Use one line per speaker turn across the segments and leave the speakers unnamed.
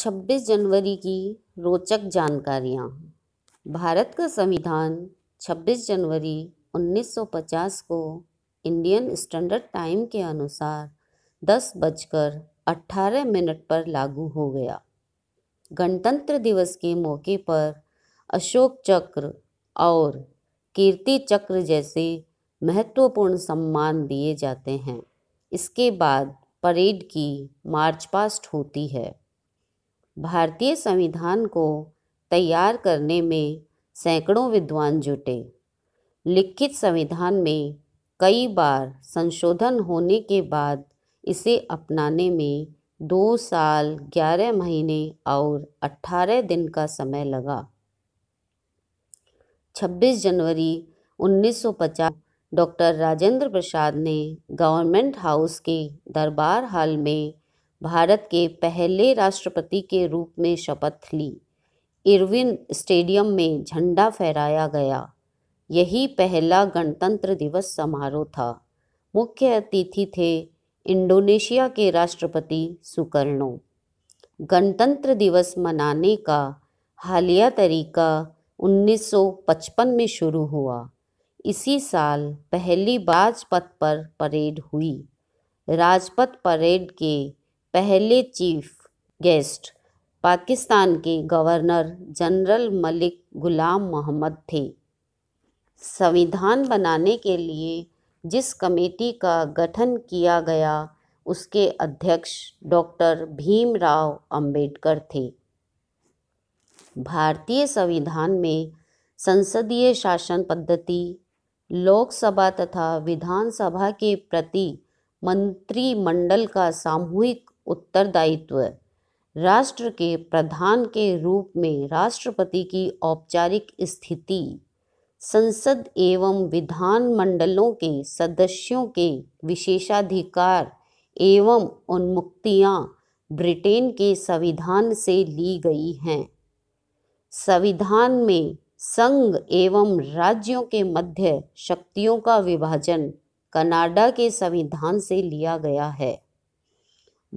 26 जनवरी की रोचक जानकारियाँ भारत का संविधान 26 जनवरी 1950 को इंडियन स्टैंडर्ड टाइम के अनुसार दस बजकर अट्ठारह मिनट पर लागू हो गया गणतंत्र दिवस के मौके पर अशोक चक्र और कीर्ति चक्र जैसे महत्वपूर्ण सम्मान दिए जाते हैं इसके बाद परेड की मार्च पास्ट होती है भारतीय संविधान को तैयार करने में सैकड़ों विद्वान जुटे लिखित संविधान में कई बार संशोधन होने के बाद इसे अपनाने में दो साल ग्यारह महीने और अट्ठारह दिन का समय लगा 26 जनवरी 1950 डॉक्टर राजेंद्र प्रसाद ने गवर्नमेंट हाउस के दरबार हाल में भारत के पहले राष्ट्रपति के रूप में शपथ ली इरविन स्टेडियम में झंडा फहराया गया यही पहला गणतंत्र दिवस समारोह था मुख्य अतिथि थे इंडोनेशिया के राष्ट्रपति सुकर्णो गणतंत्र दिवस मनाने का हालिया तरीका 1955 में शुरू हुआ इसी साल पहली राजपथ पर परेड हुई राजपथ परेड के पहले चीफ गेस्ट पाकिस्तान के गवर्नर जनरल मलिक गुलाम मोहम्मद थे संविधान बनाने के लिए जिस कमेटी का गठन किया गया उसके अध्यक्ष डॉक्टर भीमराव अंबेडकर थे भारतीय संविधान में संसदीय शासन पद्धति लोकसभा तथा विधानसभा के प्रति मंत्रिमंडल का सामूहिक उत्तरदायित्व राष्ट्र के प्रधान के रूप में राष्ट्रपति की औपचारिक स्थिति संसद एवं विधान मंडलों के सदस्यों के विशेषाधिकार एवं उन्मुक्तियाँ ब्रिटेन के संविधान से ली गई हैं संविधान में संघ एवं राज्यों के मध्य शक्तियों का विभाजन कनाडा के संविधान से लिया गया है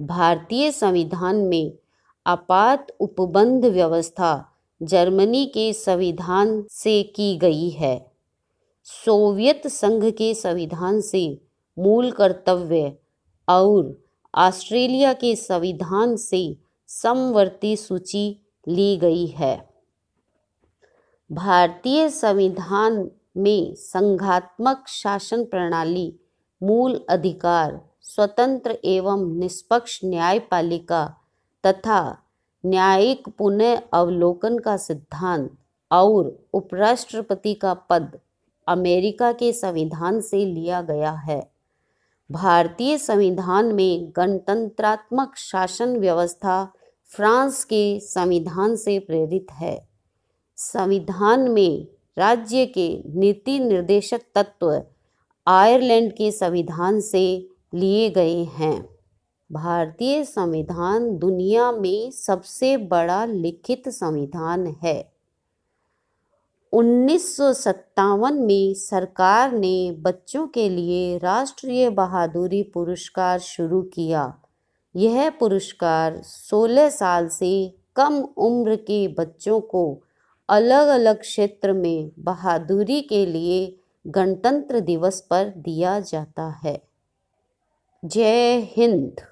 भारतीय संविधान में आपात उपबंध व्यवस्था जर्मनी के संविधान से की गई है सोवियत संघ के संविधान से मूल कर्तव्य और ऑस्ट्रेलिया के संविधान से समवर्ती सूची ली गई है भारतीय संविधान में संघात्मक शासन प्रणाली मूल अधिकार स्वतंत्र एवं निष्पक्ष न्यायपालिका तथा न्यायिक पुनः अवलोकन का सिद्धांत और उपराष्ट्रपति का पद अमेरिका के संविधान से लिया गया है भारतीय संविधान में गणतंत्रात्मक शासन व्यवस्था फ्रांस के संविधान से प्रेरित है संविधान में राज्य के नीति निर्देशक तत्व आयरलैंड के संविधान से लिए गए हैं भारतीय संविधान दुनिया में सबसे बड़ा लिखित संविधान है उन्नीस में सरकार ने बच्चों के लिए राष्ट्रीय बहादुरी पुरस्कार शुरू किया यह पुरस्कार 16 साल से कम उम्र के बच्चों को अलग अलग क्षेत्र में बहादुरी के लिए गणतंत्र दिवस पर दिया जाता है जय हिंद